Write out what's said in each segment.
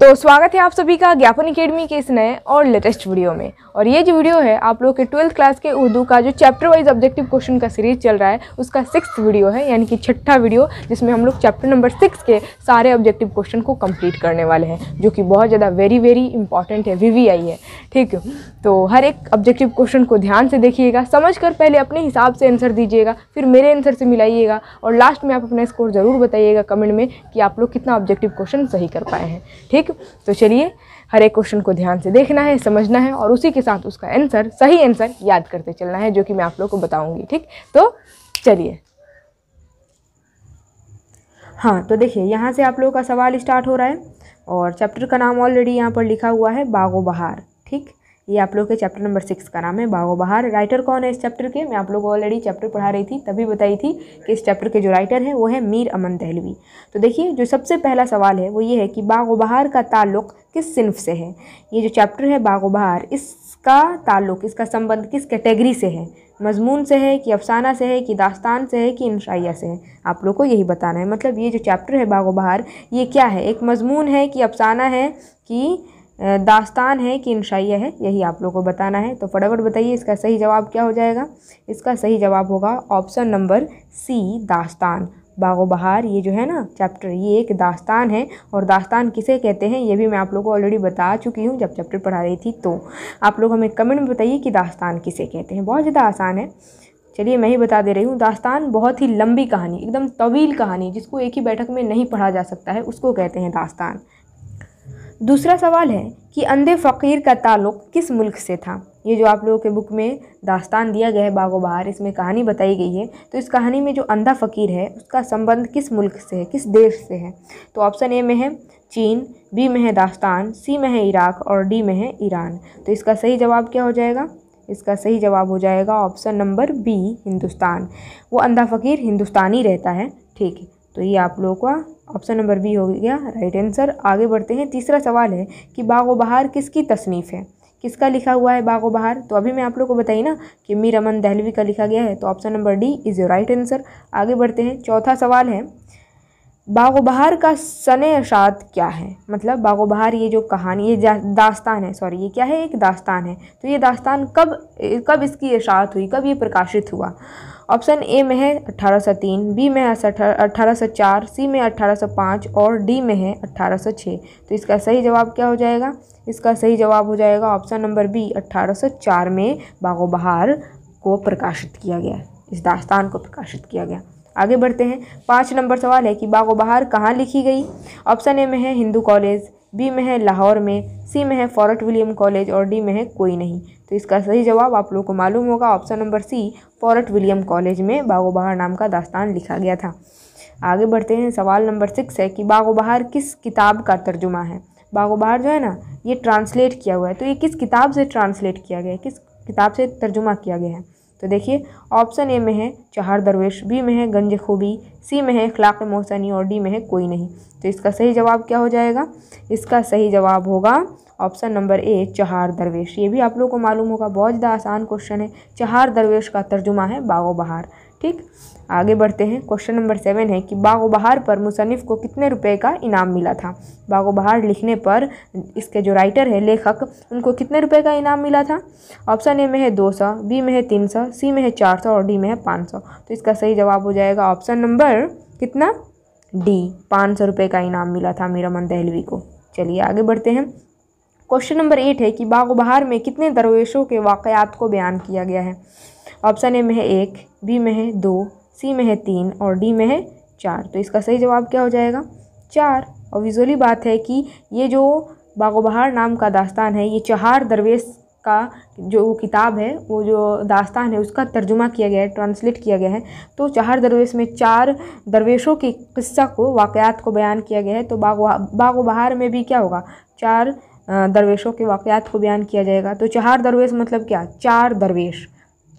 तो स्वागत है आप सभी का ज्ञापन एकेडमी के इस नए और लेटेस्ट वीडियो में और ये जो वीडियो है आप लोग के ट्वेल्थ क्लास के उर्दू का जो चैप्टर वाइज ऑब्जेक्टिव क्वेश्चन का सीरीज चल रहा है उसका सिक्स वीडियो है यानी कि छठा वीडियो जिसमें हम लोग चैप्टर नंबर सिक्स के सारे ऑब्जेक्टिव क्वेश्चन को कम्प्लीट करने वाले हैं जो कि बहुत ज़्यादा वेरी वेरी इंपॉर्टेंट है वी है ठीक है तो हर एक ऑब्जेक्टिव क्वेश्चन को ध्यान से देखिएगा समझ कर पहले अपने हिसाब से आंसर दीजिएगा फिर मेरे आंसर से मिलाइएगा और लास्ट में आप अपना स्कोर ज़रूर बताइएगा कमेंट में कि आप लोग कितना ऑब्जेक्टिव क्वेश्चन सही कर पाए हैं ठीक तो चलिए हर एक क्वेश्चन को ध्यान से देखना है समझना है और उसी के साथ उसका आंसर सही आंसर याद करते चलना है जो कि मैं आप लोग को बताऊंगी ठीक तो चलिए हाँ तो देखिए यहाँ से आप लोगों का सवाल स्टार्ट हो रहा है और चैप्टर का नाम ऑलरेडी यहाँ पर लिखा हुआ है बागो बहार ठीक ये आप लोग के चैप्टर नंबर सिक्स का नाम है बागो बहार राइटर कौन है इस चैप्टर के मैं आप लोग को ऑलरेडी चैप्टर पढ़ा रही थी तभी बताई थी कि इस चैप्टर के जो राइटर हैं वो है मीर अमन दहलवी तो देखिए जो सबसे पहला सवाल है वो ये है कि बागो बहार का ताल्लुक़ किस सिंफ से है ये जो चैप्टर है बागो बहार इसका ताल्लुक़ इसका संबंध किस कैटेगरी से है मजमून से है कि अफसाना से है कि दास्तान से है कि इंशाइया से है आप लोग को यही बताना है मतलब ये जो चैप्टर है बागो बहार ये क्या है एक मजमून है कि अफसाना है कि दास्तान है कि इंशाइया है यही आप लोगों को बताना है तो फटाफट बताइए इसका सही जवाब क्या हो जाएगा इसका सही जवाब होगा ऑप्शन नंबर सी दास्तान बागो बहार ये जो है ना चैप्टर ये एक दास्तान है और दास्तान किसे कहते हैं ये भी मैं आप लोगों को ऑलरेडी बता चुकी हूँ जब चैप्टर पढ़ा रही थी तो आप लोग हमें कमेंट में बताइए कि दास्तान किसे कहते हैं बहुत ज़्यादा आसान है चलिए मैं ही बता दे रही हूँ दास्तान बहुत ही लंबी कहानी एकदम तवील कहानी जिसको एक ही बैठक में नहीं पढ़ा जा सकता है उसको कहते हैं दास्तान दूसरा सवाल है कि अंधे फ़कीर का ताल्लुक किस मुल्क से था ये जो आप लोगों के बुक में दास्तान दिया गया है बागो बहार इसमें कहानी बताई गई है तो इस कहानी में जो अंधा फ़कीर है उसका संबंध किस मुल्क से है किस देश से है तो ऑप्शन ए में है चीन बी में है दास्तान सी में है इराक और डी में है ईरान तो इसका सही जवाब क्या हो जाएगा इसका सही जवाब हो जाएगा ऑप्शन नंबर बी हिंदुस्तान वो अंधा फ़कीर हिंदुस्तानी रहता है ठीक है तो ये आप लोगों का ऑप्शन नंबर बी हो गया राइट आंसर आगे बढ़ते हैं तीसरा सवाल है कि बाग़ो बहार किसकी तसनीफ़ है किसका लिखा हुआ है बाग़ो बहार तो अभी मैं आप लोग को बताई ना कि मीर अमन दहलवी का लिखा गया है तो option number D is right answer आगे बढ़ते हैं चौथा सवाल है बाग़ो बहार का सन अशात क्या है मतलब बागो बहार ये जो कहानी ये दास्तान है सॉरी ये क्या है एक दास्तान है तो ये दास्तान कब कब इसकी अशात हुई कब ये प्रकाशित हुआ ऑप्शन ए में है 1803, बी में है अठारह सी में 1805 और डी में है 1806। तो इसका सही जवाब क्या हो जाएगा इसका सही जवाब हो जाएगा ऑप्शन नंबर बी 1804 में बागो बहार को प्रकाशित किया गया इस दास्तान को प्रकाशित किया गया आगे बढ़ते हैं पाँच नंबर सवाल है कि बागो बहार कहाँ लिखी गई ऑप्शन ए में है हिंदू कॉलेज बी में है लाहौर में सी में है फॉरट विलियम कॉलेज और डी में है कोई नहीं तो इसका सही जवाब आप लोगों को मालूम होगा option number C Fort William College में बागो बहार नाम का दास्तान लिखा गया था आगे बढ़ते हैं सवाल नंबर सिक्स है कि बागो बहार किस किताब का तर्जुमा है बागो बहार जो है ना ये ट्रांसलेट किया हुआ है तो ये किस किताब से ट्रांसलेट किया गया है किस किताब से तर्जुमा किया गया है तो देखिए ऑप्शन ए में है चहार दरवेश बी में है गंज खूबी सी में है अखलाक मोहसनी और डी में है कोई नहीं तो इसका सही जवाब क्या हो जाएगा इसका सही जवाब होगा ऑप्शन नंबर ए चहार दरवेश ये भी आप लोग को मालूम होगा बहुत ज़्यादा आसान क्वेश्चन है चहार दरवेश का तर्जुमा है बागो बहार ठीक आगे बढ़ते हैं क्वेश्चन नंबर सेवन है कि बाग बहार पर मुसनफ़ को कितने रुपए का इनाम मिला था बाग बहार लिखने पर इसके जो राइटर है लेखक उनको कितने रुपए का इनाम मिला था ऑप्शन ए में है दो सौ बी में है तीन सौ सी में है चार सौ और डी में है पाँच सौ तो इसका सही जवाब हो जाएगा ऑप्शन नंबर कितना डी पाँच सौ रुपये का इनाम मिला था मीरा मन दहलवी को चलिए आगे बढ़ते हैं क्वेश्चन नंबर एट है कि बाग बहार में कितने दरवेशों के वाक़ात को बयान किया गया है ऑप्शन ए में है एक बी में है दो सी में है तीन और डी में है चार तो इसका सही जवाब क्या हो जाएगा चार और विजुअली बात है कि ये जो बागोबहार नाम का दास्तान है ये चहार दरवेश का जो किताब है वो जो दास्तान है उसका तर्जुमा किया गया है ट्रांसलेट किया गया है तो चहार दरवेश में चार दरवेशों के किस्सा को वाक़ात को बयान किया गया है तो बागो बागो बहार में भी क्या होगा चार दरवेशों के वाक़ात को बयान किया जाएगा तो चहार दरवेश मतलब क्या चार दरवेश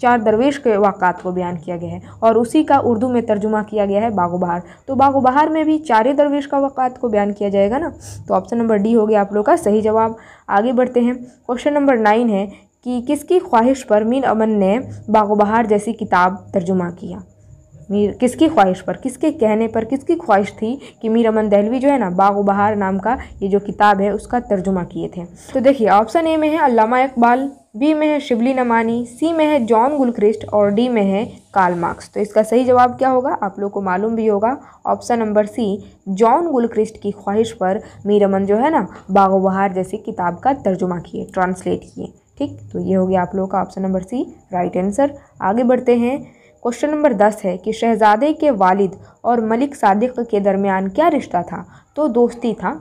चार दरवेश के वाक़ात को बयान किया गया है और उसी का उर्दू में तर्जुमा किया गया है बागो बहार तो बागो बहार में भी चार दरवेश का वाकत को बयान किया जाएगा ना तो ऑप्शन नंबर डी हो गया आप लोग का सही जवाब आगे बढ़ते हैं क्वेश्चन नंबर नाइन है कि किसकी ख्वाहिश पर मीन अमन ने बागो बहार जैसी किताब तर्जुमा किया मीर किसकी ख्वाहिश पर किसके कहने पर किसकी ख्वाहिश थी कि मीर अमन दहलवी जो है ना बागो बहार नाम का ये जो किताब है उसका तर्जुमा किए थे तो देखिए ऑप्शन ए में है अलामा इकबाल बी में है शिवली नमानी सी में है जॉन गुलक्रिस्ट और डी में है कार्ल मार्क्स तो इसका सही जवाब क्या होगा आप लोग को मालूम भी होगा option number C John Gilchrist की ख्वाहिश पर मीरमन जो है ना बागो बहार जैसी किताब का तर्जुमा किए ट्रांसलेट किए ठीक तो ये हो गया आप लोगों का option number C right answer आगे बढ़ते हैं क्वेश्चन नंबर दस है कि शहजादे के वालिद और मलिक सादिक के दरमियान क्या रिश्ता था तो दोस्ती था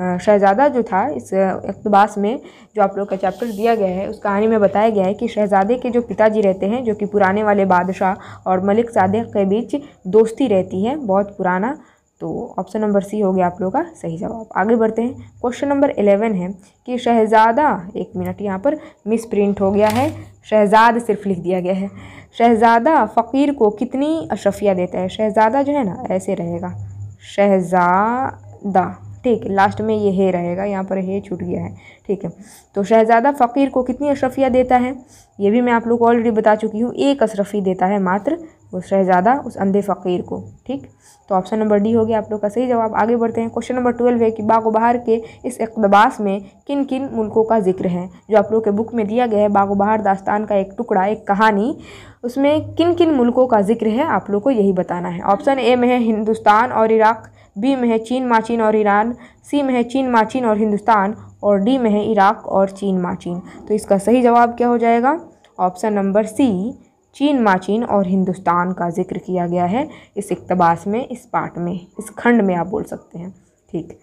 शहज़ादा जो था इस इकतबास में जो आप लोग का चैप्टर दिया गया है उस कहानी में बताया गया है कि शहज़ादे के जो पिताजी रहते हैं जो कि पुराने वाले बादशाह और मलिक सादिक के बीच दोस्ती रहती है बहुत पुराना तो ऑप्शन नंबर सी हो गया आप लोग का सही जवाब आगे बढ़ते हैं क्वेश्चन नंबर एलेवन है कि शहज़ादा एक मिनट यहाँ पर मिस प्रिंट हो गया है शहजाद सिर्फ लिख दिया गया है शहज़ादा फ़कीर को कितनी अशफिया देता है शहज़ादा जो है ना ऐसे रहेगा शहज़ादा ठीक लास्ट में ये हे रहेगा यहाँ पर हे छूट गया है ठीक है तो शहजादा फ़कीर को कितनी अशरफिया देता है ये भी मैं आप लोग को ऑलरेडी बता चुकी हूँ एक अशरफी देता है मात्र वो शहजादा उस अंधे फ़कीर को ठीक तो ऑप्शन नंबर डी हो गया आप लोग का सही जवाब आगे बढ़ते हैं क्वेश्चन नंबर ट्वेल्व है कि बाग बहार के इस इकतबास में किन किन मुल्कों का जिक्र है जो आप लोग के बुक में दिया गया है बाग बहार दास्तान का एक टुकड़ा एक कहानी उसमें किन किन मुल्कों का जिक्र है आप लोग को यही बताना है ऑप्शन ए में है हिंदुस्तान और इराक़ बी में है चीन माचीन और ईरान सी में है चीन माचीन और हिंदुस्तान और डी में है इराक और चीन माचीन तो इसका सही जवाब क्या हो जाएगा ऑप्शन नंबर सी चीन माचीन और हिंदुस्तान का जिक्र किया गया है इस इकतबास में इस पार्ट में इस खंड में आप बोल सकते हैं ठीक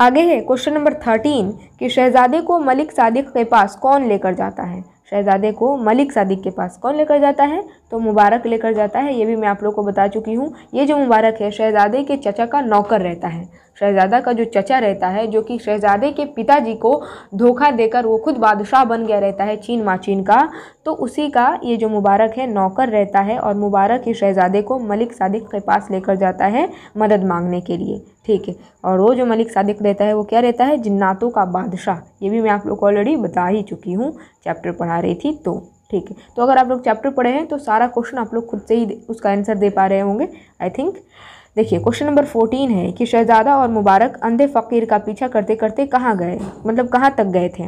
आगे है क्वेश्चन नंबर थर्टीन कि शहजादे को मलिक सादिक के पास कौन लेकर जाता है शहजादे को मलिक सादिक के पास कौन लेकर जाता है तो मुबारक लेकर जाता है ये भी मैं आप लोग को बता चुकी हूँ ये जो मुबारक है शहजादे के चचा का नौकर रहता है शहजादा का जो चचा रहता है जो कि शहजादे के पिताजी को धोखा देकर वो खुद बादशाह बन गया रहता है चीन माचीन का तो उसी का ये जो मुबारक है नौकर रहता है और मुबारक ही शहजादे को मलिक सादिक के पास लेकर जाता है मदद मांगने के लिए ठीक है और वो जो मलिक सादिक रहता है वो क्या रहता है जिन्नातों का बादशाह ये भी मैं आप लोग को ऑलरेडी बता ही चुकी हूँ चैप्टर पढ़ा रही थी तो ठीक है तो अगर आप लोग चैप्टर पढ़े हैं तो सारा क्वेश्चन आप लोग खुद से ही उसका आंसर दे पा रहे होंगे आई थिंक देखिए क्वेश्चन नंबर फोर्टीन है कि शहजादा और मुबारक अंधे फ़कीर का पीछा करते करते कहाँ गए मतलब कहाँ तक गए थे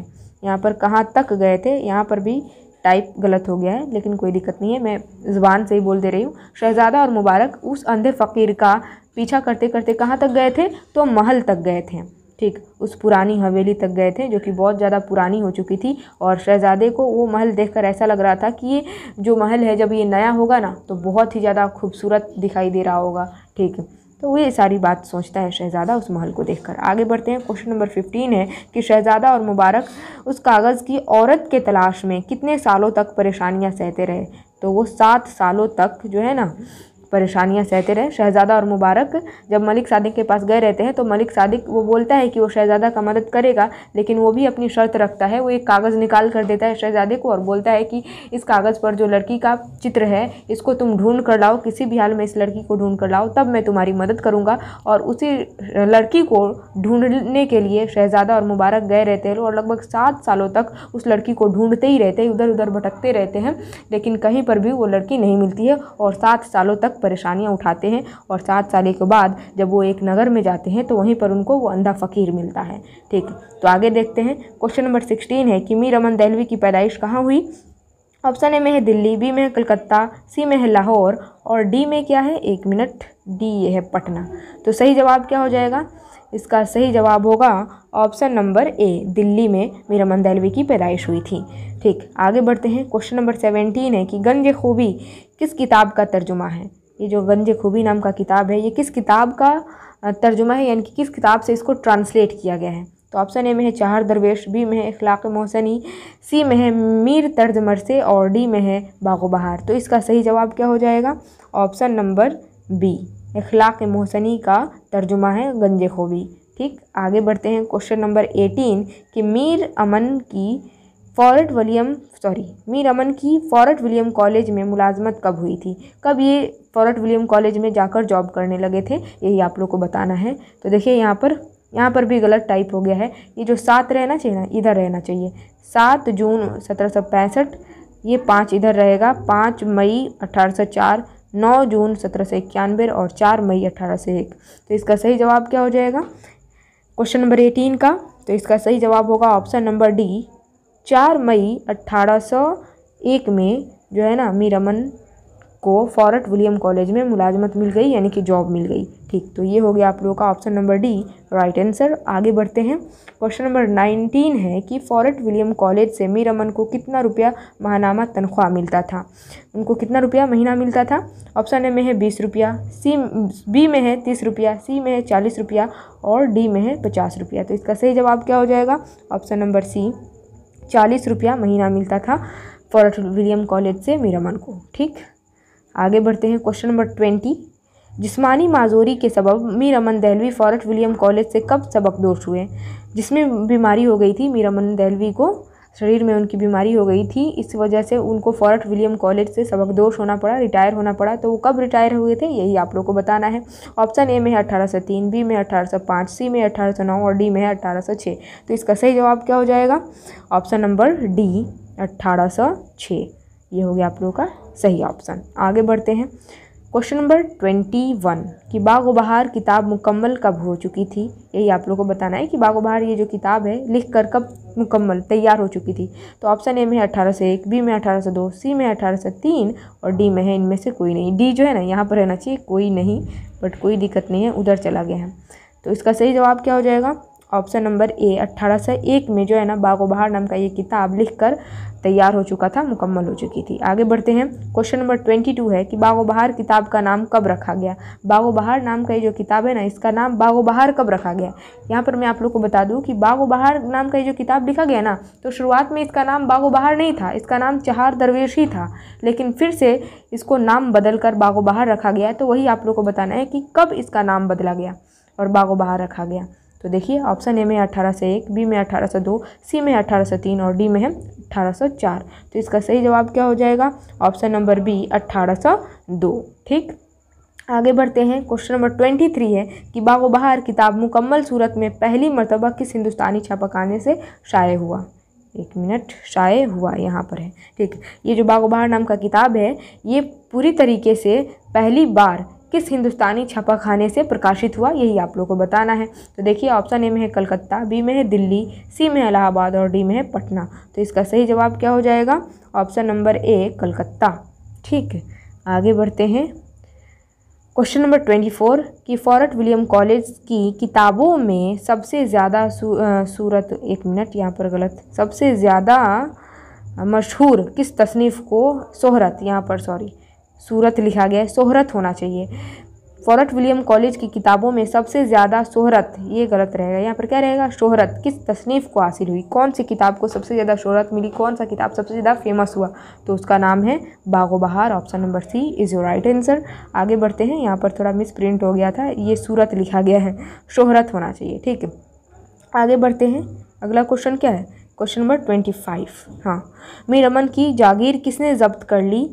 यहाँ पर कहाँ तक गए थे यहाँ पर भी टाइप गलत हो गया है लेकिन कोई दिक्कत नहीं है मैं ज़ुबान से ही बोल दे रही हूँ शहजादा और मुबारक उस अंधे फ़कीर का पीछा करते करते कहाँ तक गए थे तो महल तक गए थे ठीक उस पुरानी हवेली तक गए थे जो कि बहुत ज़्यादा पुरानी हो चुकी थी और शहजादे को वो महल देखकर ऐसा लग रहा था कि ये जो महल है जब ये नया होगा ना तो बहुत ही ज़्यादा खूबसूरत दिखाई दे रहा होगा ठीक है तो ये सारी बात सोचता है शहज़ादा उस महल को देखकर आगे बढ़ते हैं क्वेश्चन नंबर फिफ्टीन है कि शहज़ादा और मुबारक उस कागज़ की औरत के तलाश में कितने सालों तक परेशानियां सहते रहे तो वो सात सालों तक जो है ना परेशानियां सहते रहे शहज़ादा और मुबारक जब मलिक सादिक के पास गए रहते हैं तो मलिक सादिक वो बोलता है कि वो शहज़ादा का मदद करेगा लेकिन वो भी अपनी शर्त रखता है वो एक कागज़ निकाल कर देता है शहज़ादे को और बोलता है कि इस कागज़ पर जो लड़की का चित्र है इसको तुम ढूंढ कर लाओ किसी भी हाल में इस लड़की को ढूंढ कर लाओ तब मैं तुम्हारी मदद करूँगा और उसी लड़की को ढूंढने के लिए शहज़ादा और मुबारक गए रहते हैं और लगभग सात सालों तक उस लड़की को ढूंढते ही रहते हैं इधर उधर भटकते रहते हैं लेकिन कहीं पर भी वो लड़की नहीं मिलती है और सात सालों तक परेशानियाँ उठाते हैं और सात साल के बाद जब वो एक नगर में जाते हैं तो वहीं पर उनको वो अंधा फ़कीर मिलता है ठीक तो आगे देखते हैं क्वेश्चन नंबर सिक्सटीन है कि मीर अमन दहलवी की पैदाइश कहाँ हुई ऑप्शन ए में है दिल्ली बी में है कलकत्ता सी में है लाहौर और डी में क्या है एक मिनट डी ये है पटना तो सही जवाब क्या हो जाएगा इसका सही जवाब होगा ऑप्शन नंबर ए दिल्ली में मीरा मंदैलवी की पैदाइश हुई थी ठीक आगे बढ़ते हैं क्वेश्चन नंबर सेवेंटीन है कि गंज खूबी किस किताब का तर्जुमा है ये जो गंज खूबी नाम का किताब है ये किस किताब का तर्जुमा है यानी कि किस किताब से इसको ट्रांसलेट किया गया है तो ऑप्शन ए में है चाहर दरवेश बी में है इखलाक मोहसनी सी में है मीर तर्ज मरसे और डी में है बागो बहार तो इसका सही जवाब क्या हो जाएगा option number B Akhlaq Mohsini का तर्जुमा है गंजे खूबी ठीक आगे बढ़ते हैं क्वेश्चन नंबर एटीन कि मीर अमन की फॉरट वलीम सॉरी मी रमन की फॉरट विलियम कॉलेज में मुलाजमत कब हुई थी कब ये फॉरट विलियम कॉलेज में जाकर जॉब करने लगे थे यही आप लोग को बताना है तो देखिए यहाँ पर यहाँ पर भी गलत टाइप हो गया है ये जो सात रहना चाहिए ना इधर रहना चाहिए सात जून सत्रह ये पाँच इधर रहेगा पाँच मई अठारह नौ जून सत्रह सौ इक्यानवे और चार मई अठारह सौ एक तो इसका सही जवाब क्या हो जाएगा क्वेश्चन नंबर एटीन का तो इसका सही जवाब होगा ऑप्शन नंबर डी चार मई 1801 में जो है ना मीरमन को फॉरट विलियम कॉलेज में मुलाजमत मिल गई यानी कि जॉब मिल गई ठीक तो ये हो गया आप लोगों का option number D right answer आगे बढ़ते हैं क्वेश्चन नंबर नाइनटीन है कि फॉरट विलियम कॉलेज से मीरमन को कितना रुपया महानामा तनख्वाह मिलता था उनको कितना रुपया महीना मिलता था ऑप्शन ए में है बीस रुपया सी बी में है तीस रुपया सी में है चालीस रुपया और डी में है पचास रुपया तो इसका सही जवाब क्या हो जाएगा ऑप्शन नंबर सी चालीस रुपया महीना मिलता था फोर्ट विलियम कॉलेज से मीरामन को ठीक आगे बढ़ते हैं क्वेश्चन नंबर ट्वेंटी जिसमानी माजूरी के सबब Mir Amman Dehlavi Fort William College से कब सबक दोष हुए जिसमें बीमारी हो गई थी मीर अमन दहलवी को शरीर में उनकी बीमारी हो गई थी इस वजह से उनको फॉरट विलियम कॉलेज से सबकदोश होना पड़ा रिटायर होना पड़ा तो वो कब रिटायर हुए थे यही आप लोगों को बताना है ऑप्शन ए में है अठारह बी में अठारह सी में अठारह और डी में है अठारह तो इसका सही जवाब क्या हो जाएगा ऑप्शन नंबर डी अट्ठारह सौ छः ये हो गया आप लोगों का सही ऑप्शन आगे बढ़ते हैं क्वेश्चन नंबर ट्वेंटी वन कि बाग बहार किताब मुकम्मल कब हो चुकी थी यही आप लोगों को बताना है कि बाग बहार ये जो किताब है लिख कर कब मुकम्मल तैयार हो चुकी थी तो ऑप्शन ए में है अठारह से एक बी में अठारह से दो सी में अठारह से तीन और डी में है इनमें से कोई नहीं डी जो है ना यहाँ पर रहना चाहिए कोई नहीं बट कोई दिक्कत नहीं है उधर चला गया है तो इसका सही जवाब क्या हो जाएगा ऑप्शन नंबर ए अट्ठारह में जो है ना बहार नाम का ये किताब लिखकर तैयार हो चुका था मुकम्मल हो चुकी थी आगे बढ़ते हैं क्वेश्चन नंबर ट्वेंटी टू है कि बहार किताब का नाम कब रखा गया बहार नाम का ये जो किताब है ना इसका नाम बागो बहार कब रखा गया यहाँ पर मैं आप लोग को बता दूँ कि बहार नाम का ये जो किताब लिखा गया ना तो शुरुआत में इसका नाम बहार नहीं था इसका नाम चहार दरवेश ही था लेकिन फिर से इसको नाम बदल कर बहार रखा गया तो वही आप लोग को बताना है कि कब इसका नाम बदला गया और बहार रखा गया तो देखिए ऑप्शन ए में अठारह सौ एक बी में अठारह सौ दो सी में अठारह सौ तीन और डी में है अठारह सौ चार तो इसका सही जवाब क्या हो जाएगा ऑप्शन नंबर बी अट्ठारह सौ दो ठीक आगे बढ़ते हैं क्वेश्चन नंबर ट्वेंटी थ्री है कि बागो बहार किताब मुकम्मल सूरत में पहली मरतबा किस हिंदुस्तानी छापाखाने से शाये हुआ एक मिनट शाये हुआ यहाँ पर है ठीक ये जो बागो बहार नाम का किताब है ये पूरी तरीके से पहली बार किस हिंदुस्तानी छपा खाने से प्रकाशित हुआ यही आप लोगों को बताना है तो देखिए ऑप्शन ए में है कलकत्ता बी में है दिल्ली सी में है इलाहाबाद और डी में है पटना तो इसका सही जवाब क्या हो जाएगा ऑप्शन नंबर ए कलकत्ता ठीक है आगे बढ़ते हैं क्वेश्चन नंबर ट्वेंटी फोर कि फॉरट विलियम कॉलेज की किताबों में सबसे ज़्यादा सूरत एक मिनट यहाँ पर गलत सबसे ज़्यादा मशहूर किस तसनीफ़ को शोहरत यहाँ पर सॉरी सूरत लिखा गया है शोहरत होना चाहिए फॉरट विलियम कॉलेज की किताबों में सबसे ज़्यादा शोहरत ये गलत रहेगा यहाँ पर क्या रहेगा शोहरत किस तसनीफ़ को हासिल हुई कौन सी किताब को सबसे ज़्यादा शोहरत मिली कौन सा किताब सबसे ज़्यादा फेमस हुआ तो उसका नाम है Bagh o Bahar option number C is your right answer आगे बढ़ते हैं यहाँ पर थोड़ा मिस प्रिंट हो गया था ये सूरत लिखा गया है शोहरत होना चाहिए ठीक है आगे बढ़ते हैं अगला क्वेश्चन क्या है क्वेश्चन नंबर ट्वेंटी फाइव हाँ मीर अमन की जागीर किसने जब्त कर ली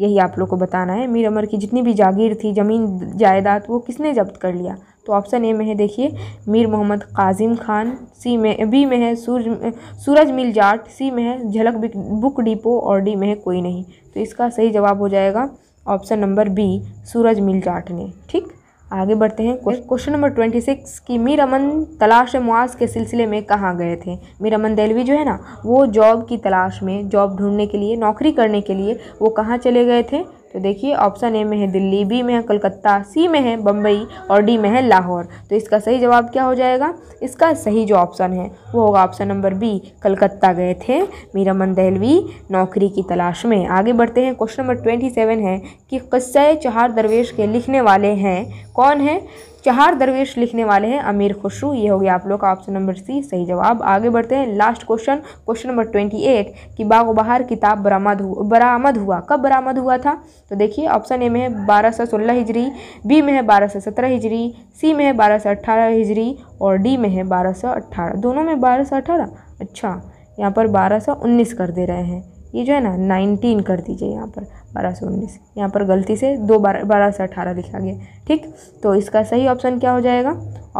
यही आप लोग को बताना है मीर अमर की जितनी भी जागीर थी ज़मीन जायदाद वो किसने जब्त कर लिया तो ऑप्शन ए में है देखिए मीर मोहम्मद काजिम खान सी में बी में है सूरज सूरज मिल जाट सी में है झलक बुक डिपो और डी में है कोई नहीं तो इसका सही जवाब हो जाएगा option number B Suraj Mal Jat ने ठीक आगे बढ़ते हैं क्वेश्चन नंबर ट्वेंटी सिक्स कि मीर अमन तलाश मुआस के सिलसिले में कहाँ गए थे मीर अमन दहलवी जो है ना वो जॉब की तलाश में जॉब ढूंढने के लिए नौकरी करने के लिए वो कहाँ चले गए थे तो देखिए ऑप्शन ए में है दिल्ली बी में है कलकत्ता सी में है बम्बई और डी में है लाहौर तो इसका सही जवाब क्या हो जाएगा इसका सही जो ऑप्शन है वो होगा ऑप्शन नंबर बी कलकत्ता गए थे मीरा दहलवी नौकरी की तलाश में आगे बढ़ते हैं क्वेश्चन नंबर ट्वेंटी सेवन है कि क़स्से चार दरवेश के लिखने वाले हैं कौन है चार दरवेश लिखने वाले हैं अमीर खुशरू ये हो गया आप लोग का ऑप्शन नंबर सी सही जवाब आगे बढ़ते हैं last question question number twenty eight कि बाग बहार किताब बरामद हुआ बरामद हुआ कब बरामद हुआ था तो देखिए ऑप्शन ए में है बारह सौ सोलह हिजरी बी में है बारह सौ सत्रह हिजरी सी में है बारह सौ अट्ठारह हिजरी और डी में है बारह सौ अट्ठारह दोनों में बारह सौ अट्ठारह अच्छा यहाँ पर बारह सौ उन्नीस कर दे रहे हैं ये जो है ना नाइनटीन कर दीजिए यहाँ पर बारह सौ उन्नीस यहाँ पर गलती से दो बारह बारह सौ अठारह लिखा गया ठीक तो इसका सही ऑप्शन क्या हो जाएगा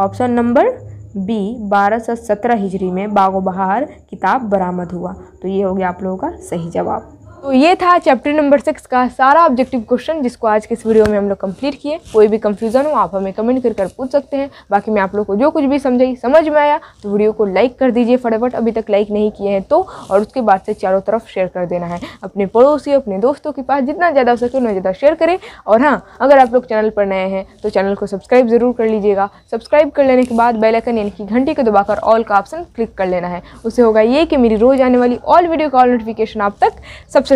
ऑप्शन नंबर बी बारह सौ सत्रह हिजरी में बागो बहार किताब बरामद हुआ तो ये हो गया आप लोगों का सही जवाब तो ये था चैप्टर नंबर सिक्स का सारा ऑब्जेक्टिव क्वेश्चन जिसको आज के इस वीडियो में हम लोग कंप्लीट किए कोई भी कंफ्यूजन हो आप हमें कमेंट कर कर पूछ सकते हैं बाकी मैं आप लोग को जो कुछ भी समझाई समझ में आया तो वीडियो को लाइक कर दीजिए फटाफट अभी तक लाइक नहीं किए हैं तो और उसके बाद से चारों तरफ शेयर कर देना है अपने पड़ोसी अपने दोस्तों के पास जितना ज़्यादा हो सके उतना ज़्यादा शेयर करें और हाँ अगर आप लोग चैनल पर नए हैं तो चैनल को सब्सक्राइब ज़रूर कर लीजिएगा सब्सक्राइब कर लेने के बाद बेलाइकन यानी कि घंटी को दबाकर ऑल का ऑप्शन क्लिक कर लेना है उससे होगा ये कि मेरी रोज़ आने वाली ऑल वीडियो का ऑल नोटिफिकेशन आप तक सबसे